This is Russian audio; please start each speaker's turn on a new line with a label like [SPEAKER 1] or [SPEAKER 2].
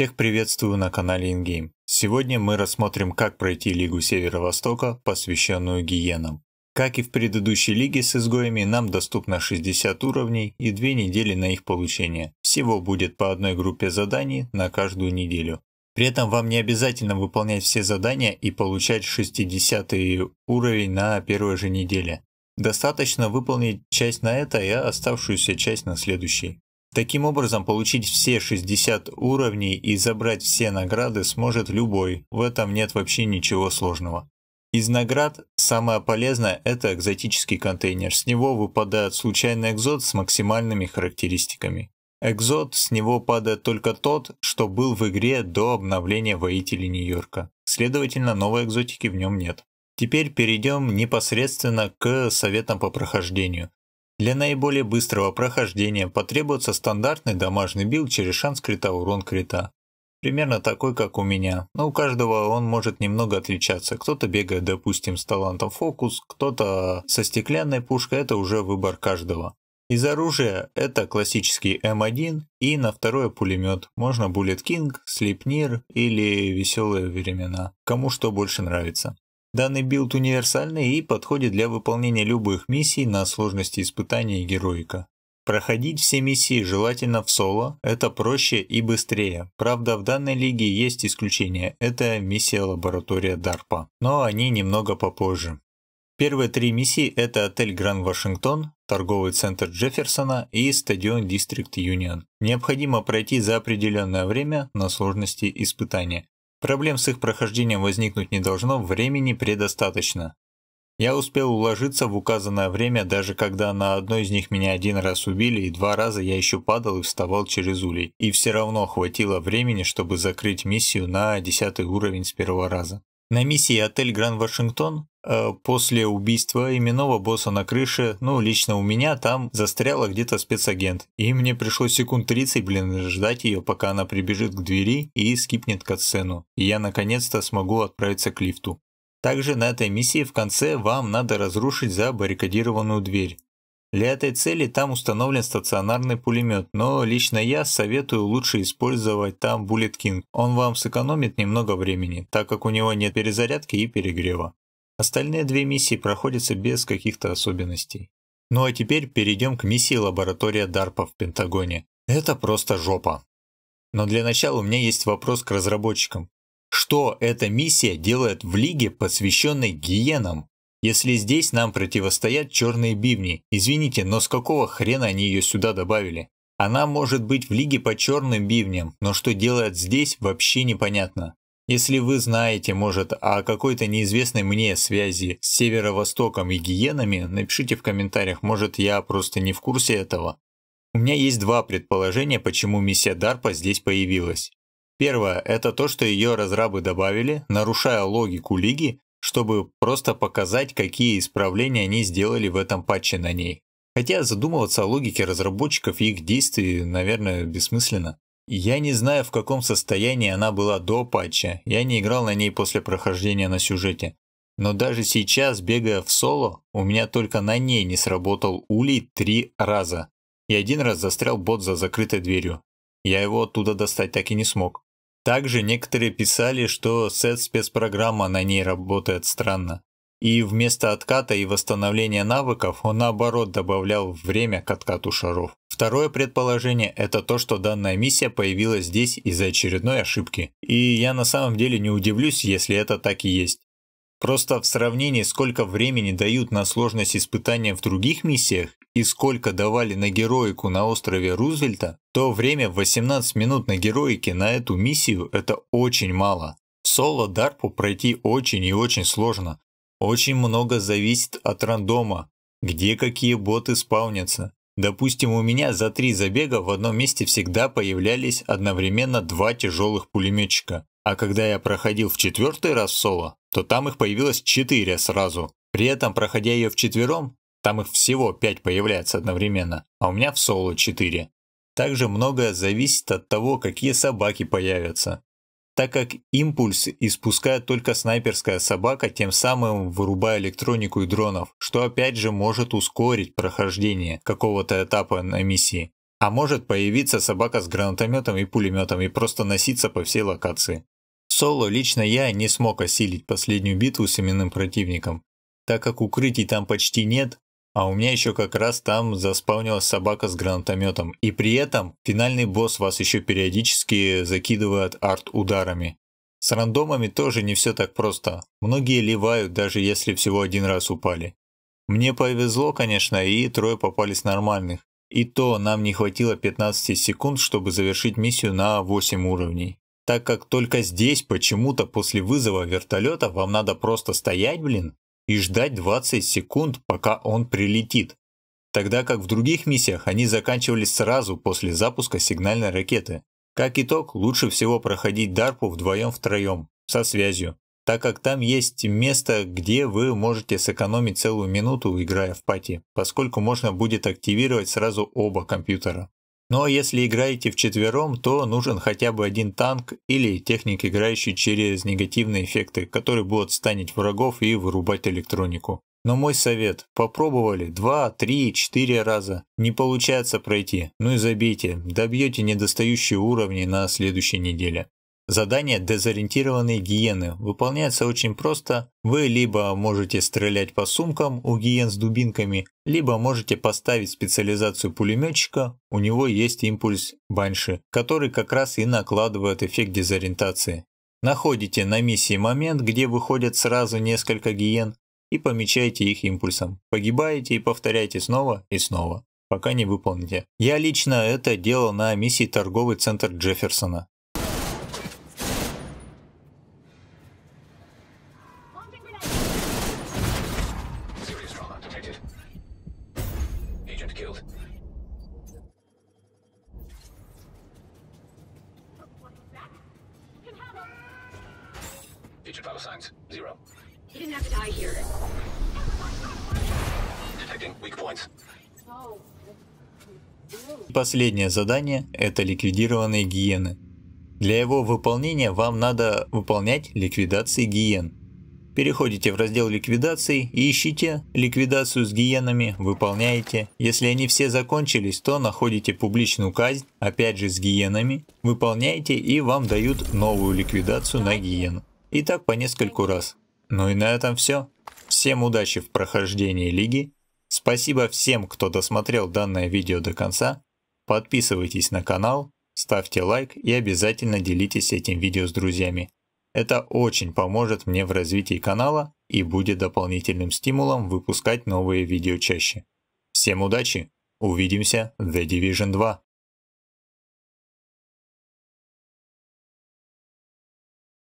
[SPEAKER 1] Всех приветствую на канале InGame. Сегодня мы рассмотрим, как пройти Лигу Северо-Востока, посвященную гиенам. Как и в предыдущей лиге с изгоями, нам доступно 60 уровней и 2 недели на их получение. Всего будет по одной группе заданий на каждую неделю. При этом вам не обязательно выполнять все задания и получать 60 уровень на первой же неделе. Достаточно выполнить часть на это и а оставшуюся часть на следующей. Таким образом, получить все 60 уровней и забрать все награды сможет любой, в этом нет вообще ничего сложного. Из наград самое полезное – это экзотический контейнер. С него выпадает случайный экзот с максимальными характеристиками. Экзот с него падает только тот, что был в игре до обновления воителей Нью-Йорка. Следовательно, новой экзотики в нем нет. Теперь перейдем непосредственно к советам по прохождению. Для наиболее быстрого прохождения потребуется стандартный домашний билд через шанс крита урон крита. Примерно такой, как у меня, но у каждого он может немного отличаться. Кто-то бегает, допустим, с талантом фокус, кто-то со стеклянной пушкой, это уже выбор каждого. Из оружия это классический М1 эм и на второе пулемет. Можно Bullet King, Sleipnir или Веселые времена. Кому что больше нравится. Данный билд универсальный и подходит для выполнения любых миссий на сложности испытаний и героика. Проходить все миссии желательно в соло, это проще и быстрее. Правда, в данной лиге есть исключения, это миссия лаборатория DARPA, но они немного попозже. Первые три миссии – это отель Гранд Вашингтон, торговый центр Джефферсона и стадион Дистрикт Юнион. Необходимо пройти за определенное время на сложности испытания. Проблем с их прохождением возникнуть не должно, времени предостаточно. Я успел уложиться в указанное время, даже когда на одной из них меня один раз убили, и два раза я еще падал и вставал через улей. И все равно хватило времени, чтобы закрыть миссию на десятый уровень с первого раза. На миссии отель Гранд Вашингтон Э, после убийства именного босса на крыше, ну, лично у меня там застряла где-то спецагент. И мне пришлось секунд 30, блин, ждать ее, пока она прибежит к двери и скипнет катсцену. И я наконец-то смогу отправиться к лифту. Также на этой миссии в конце вам надо разрушить забаррикадированную дверь. Для этой цели там установлен стационарный пулемет, но лично я советую лучше использовать там Bullet King. Он вам сэкономит немного времени, так как у него нет перезарядки и перегрева. Остальные две миссии проходятся без каких-то особенностей. Ну а теперь перейдем к миссии лаборатория DARPA в Пентагоне. Это просто жопа. Но для начала у меня есть вопрос к разработчикам. Что эта миссия делает в лиге, посвященной гиенам? Если здесь нам противостоят черные бивни, извините, но с какого хрена они ее сюда добавили? Она может быть в лиге по черным бивням, но что делает здесь, вообще непонятно. Если вы знаете, может, о какой-то неизвестной мне связи с Северо-Востоком и гиенами, напишите в комментариях, может, я просто не в курсе этого. У меня есть два предположения, почему миссия Дарпа здесь появилась. Первое – это то, что ее разрабы добавили, нарушая логику лиги, чтобы просто показать, какие исправления они сделали в этом патче на ней. Хотя задумываться о логике разработчиков и их действий, наверное, бессмысленно. Я не знаю, в каком состоянии она была до патча, я не играл на ней после прохождения на сюжете. Но даже сейчас, бегая в соло, у меня только на ней не сработал улей три раза. И один раз застрял бот за закрытой дверью. Я его оттуда достать так и не смог. Также некоторые писали, что сет-спецпрограмма на ней работает странно. И вместо отката и восстановления навыков он наоборот добавлял время к откату шаров. Второе предположение – это то, что данная миссия появилась здесь из-за очередной ошибки. И я на самом деле не удивлюсь, если это так и есть. Просто в сравнении, сколько времени дают на сложность испытания в других миссиях и сколько давали на героику на острове Рузвельта, то время 18 минут на героике на эту миссию – это очень мало. Соло Дарпу пройти очень и очень сложно. Очень много зависит от рандома, где какие боты спавнятся, Допустим, у меня за три забега в одном месте всегда появлялись одновременно два тяжелых пулеметчика. А когда я проходил в четвертый раз соло, то там их появилось четыре сразу. При этом, проходя ее вчетвером, там их всего пять появляется одновременно, а у меня в соло четыре. Также многое зависит от того, какие собаки появятся так как импульс испускает только снайперская собака, тем самым вырубая электронику и дронов, что опять же может ускорить прохождение какого-то этапа на миссии. А может появиться собака с гранатометом и пулеметом и просто носиться по всей локации. Соло лично я не смог осилить последнюю битву с именным противником. Так как укрытий там почти нет, а у меня еще как раз там заспавнилась собака с гранатометом. И при этом финальный босс вас еще периодически закидывает арт-ударами. С рандомами тоже не все так просто. Многие ливают, даже если всего один раз упали. Мне повезло, конечно, и трое попались нормальных. И то нам не хватило 15 секунд, чтобы завершить миссию на 8 уровней. Так как только здесь почему-то после вызова вертолета вам надо просто стоять, блин, и ждать 20 секунд, пока он прилетит, тогда как в других миссиях они заканчивались сразу после запуска сигнальной ракеты. Как итог, лучше всего проходить DARPU вдвоем-втроем, со связью, так как там есть место, где вы можете сэкономить целую минуту, играя в пати, поскольку можно будет активировать сразу оба компьютера. Но если играете вчетвером, то нужен хотя бы один танк или техник, играющий через негативные эффекты, который будет станить врагов и вырубать электронику. Но мой совет – попробовали 2, 3, 4 раза. Не получается пройти, ну и забейте, добьете недостающие уровни на следующей неделе. Задание «Дезориентированные гиены» выполняется очень просто. Вы либо можете стрелять по сумкам у гиен с дубинками, либо можете поставить специализацию пулеметчика, у него есть импульс банши, который как раз и накладывает эффект дезориентации. Находите на миссии момент, где выходят сразу несколько гиен, и помечаете их импульсом. Погибаете и повторяете снова и снова, пока не выполните. Я лично это делал на миссии торговый центр Джефферсона. Future vital signs, zero. You didn't have to die here. Detecting weak points. Последнее задание – это ликвидированные гиены. Для его выполнения вам надо выполнять ликвидации гиен – Переходите в раздел ликвидации и ищите ликвидацию с гиенами, выполняете. Если они все закончились, то находите публичную казнь, опять же с гиенами, выполняете и вам дают новую ликвидацию на гиену. И так по нескольку раз. Ну и на этом все. Всем удачи в прохождении лиги. Спасибо всем, кто досмотрел данное видео до конца. Подписывайтесь на канал, ставьте лайк и обязательно делитесь этим видео с друзьями. Это очень поможет мне в развитии канала и будет дополнительным стимулом выпускать новые видео чаще. Всем удачи! Увидимся в The Division 2!